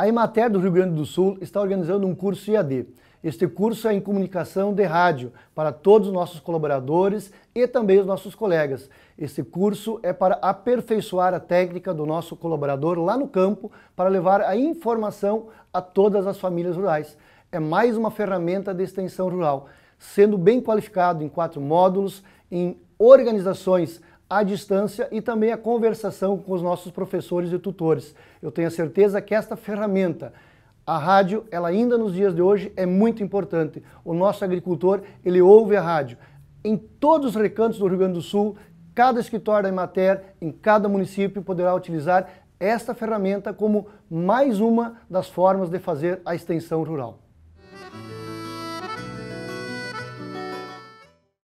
A Emater do Rio Grande do Sul está organizando um curso IAD. Este curso é em comunicação de rádio para todos os nossos colaboradores e também os nossos colegas. Este curso é para aperfeiçoar a técnica do nosso colaborador lá no campo para levar a informação a todas as famílias rurais. É mais uma ferramenta de extensão rural, sendo bem qualificado em quatro módulos, em organizações à distância e também a conversação com os nossos professores e tutores. Eu tenho a certeza que esta ferramenta, a rádio, ela ainda nos dias de hoje é muito importante. O nosso agricultor, ele ouve a rádio. Em todos os recantos do Rio Grande do Sul, cada escritório da Emater, em cada município, poderá utilizar esta ferramenta como mais uma das formas de fazer a extensão rural.